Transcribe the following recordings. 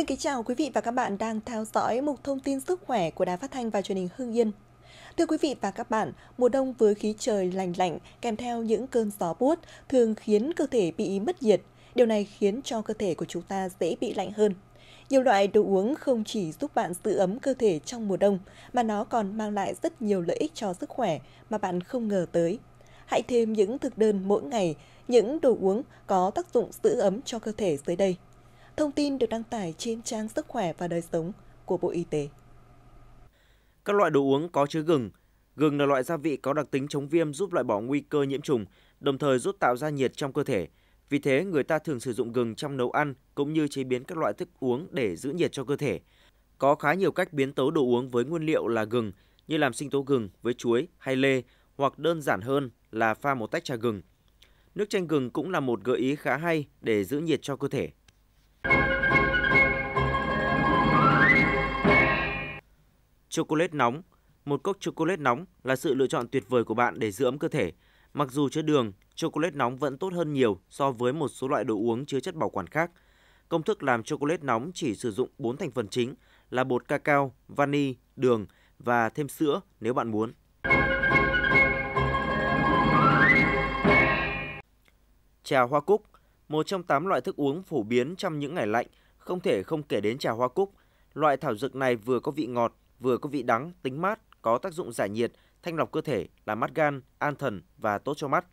Xin kính chào quý vị và các bạn đang theo dõi mục thông tin sức khỏe của Đài Phát thanh và Truyền hình Hưng Yên. Thưa quý vị và các bạn, mùa đông với khí trời lành lạnh kèm theo những cơn gió buốt thường khiến cơ thể bị mất nhiệt. Điều này khiến cho cơ thể của chúng ta dễ bị lạnh hơn. Nhiều loại đồ uống không chỉ giúp bạn giữ ấm cơ thể trong mùa đông mà nó còn mang lại rất nhiều lợi ích cho sức khỏe mà bạn không ngờ tới. Hãy thêm những thực đơn mỗi ngày, những đồ uống có tác dụng giữ ấm cho cơ thể dưới đây. Thông tin được đăng tải trên trang Sức khỏe và đời sống của Bộ Y tế. Các loại đồ uống có chứa gừng. Gừng là loại gia vị có đặc tính chống viêm giúp loại bỏ nguy cơ nhiễm trùng, đồng thời giúp tạo ra nhiệt trong cơ thể. Vì thế, người ta thường sử dụng gừng trong nấu ăn cũng như chế biến các loại thức uống để giữ nhiệt cho cơ thể. Có khá nhiều cách biến tấu đồ uống với nguyên liệu là gừng, như làm sinh tố gừng với chuối hay lê, hoặc đơn giản hơn là pha một tách trà gừng. Nước chanh gừng cũng là một gợi ý khá hay để giữ nhiệt cho cơ thể. chocolate nóng. Một cốc chocolate nóng là sự lựa chọn tuyệt vời của bạn để giữ ấm cơ thể. Mặc dù chứa đường, chocolate nóng vẫn tốt hơn nhiều so với một số loại đồ uống chứa chất bảo quản khác. Công thức làm chocolate nóng chỉ sử dụng 4 thành phần chính là bột cacao, vani, đường và thêm sữa nếu bạn muốn. Trà hoa cúc, một trong 8 loại thức uống phổ biến trong những ngày lạnh, không thể không kể đến trà hoa cúc. Loại thảo dược này vừa có vị ngọt, vừa có vị đắng, tính mát, có tác dụng giải nhiệt, thanh lọc cơ thể, làm mát gan, an thần và tốt cho mắt.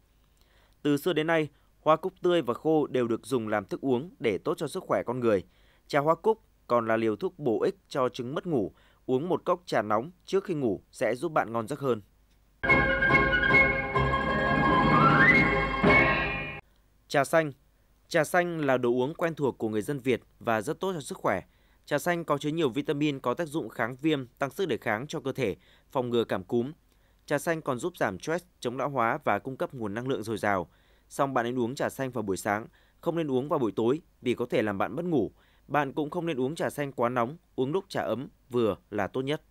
Từ xưa đến nay, hoa cúc tươi và khô đều được dùng làm thức uống để tốt cho sức khỏe con người. Trà hoa cúc còn là liều thuốc bổ ích cho chứng mất ngủ. Uống một cốc trà nóng trước khi ngủ sẽ giúp bạn ngon giấc hơn. Trà xanh Trà xanh là đồ uống quen thuộc của người dân Việt và rất tốt cho sức khỏe – Trà xanh có chứa nhiều vitamin có tác dụng kháng viêm, tăng sức đề kháng cho cơ thể, phòng ngừa cảm cúm. Trà xanh còn giúp giảm stress, chống lão hóa và cung cấp nguồn năng lượng dồi dào. Song bạn nên uống trà xanh vào buổi sáng, không nên uống vào buổi tối vì có thể làm bạn mất ngủ. Bạn cũng không nên uống trà xanh quá nóng, uống lúc trà ấm vừa là tốt nhất.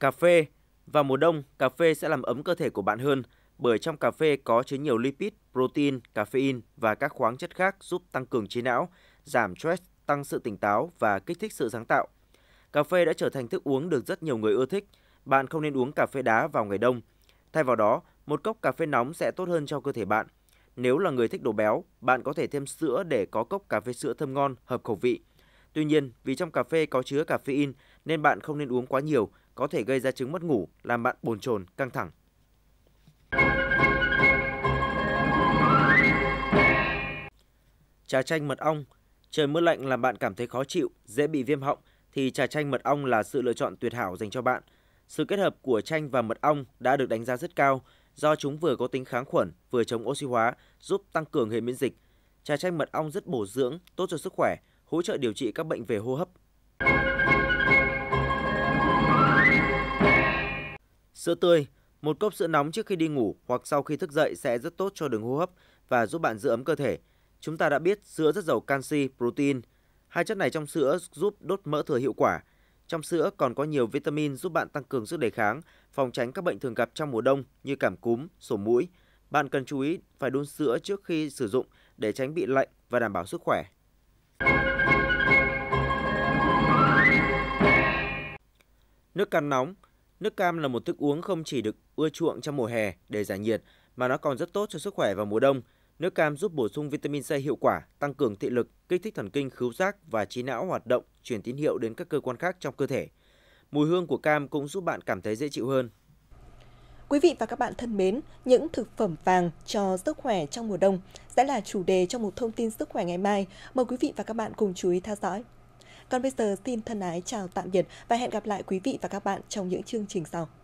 Cà phê Vào mùa đông, cà phê sẽ làm ấm cơ thể của bạn hơn – bởi trong cà phê có chứa nhiều lipid, protein, caffeine và các khoáng chất khác giúp tăng cường trí não, giảm stress, tăng sự tỉnh táo và kích thích sự sáng tạo. Cà phê đã trở thành thức uống được rất nhiều người ưa thích. Bạn không nên uống cà phê đá vào ngày đông. Thay vào đó, một cốc cà phê nóng sẽ tốt hơn cho cơ thể bạn. Nếu là người thích đồ béo, bạn có thể thêm sữa để có cốc cà phê sữa thơm ngon, hợp khẩu vị. Tuy nhiên, vì trong cà phê có chứa caffeine nên bạn không nên uống quá nhiều, có thể gây ra chứng mất ngủ, làm bạn bồn chồn, căng thẳng. trà chanh mật ong. Trời mưa lạnh làm bạn cảm thấy khó chịu, dễ bị viêm họng thì trà chanh mật ong là sự lựa chọn tuyệt hảo dành cho bạn. Sự kết hợp của chanh và mật ong đã được đánh giá rất cao do chúng vừa có tính kháng khuẩn, vừa chống oxy hóa, giúp tăng cường hệ miễn dịch. Trà chanh mật ong rất bổ dưỡng, tốt cho sức khỏe, hỗ trợ điều trị các bệnh về hô hấp. Sữa tươi, một cốc sữa nóng trước khi đi ngủ hoặc sau khi thức dậy sẽ rất tốt cho đường hô hấp và giúp bạn giữ ấm cơ thể – Chúng ta đã biết sữa rất giàu canxi, protein. Hai chất này trong sữa giúp đốt mỡ thừa hiệu quả. Trong sữa còn có nhiều vitamin giúp bạn tăng cường sức đề kháng, phòng tránh các bệnh thường gặp trong mùa đông như cảm cúm, sổ mũi. Bạn cần chú ý phải đun sữa trước khi sử dụng để tránh bị lạnh và đảm bảo sức khỏe. Nước cam nóng Nước cam là một thức uống không chỉ được ưa chuộng trong mùa hè để giải nhiệt mà nó còn rất tốt cho sức khỏe vào mùa đông – Nước cam giúp bổ sung vitamin C hiệu quả, tăng cường thị lực, kích thích thần kinh khứu giác và trí não hoạt động, truyền tín hiệu đến các cơ quan khác trong cơ thể. Mùi hương của cam cũng giúp bạn cảm thấy dễ chịu hơn. Quý vị và các bạn thân mến, những thực phẩm vàng cho sức khỏe trong mùa đông sẽ là chủ đề trong một thông tin sức khỏe ngày mai. Mời quý vị và các bạn cùng chú ý theo dõi. Còn bây giờ xin thân ái chào tạm biệt và hẹn gặp lại quý vị và các bạn trong những chương trình sau.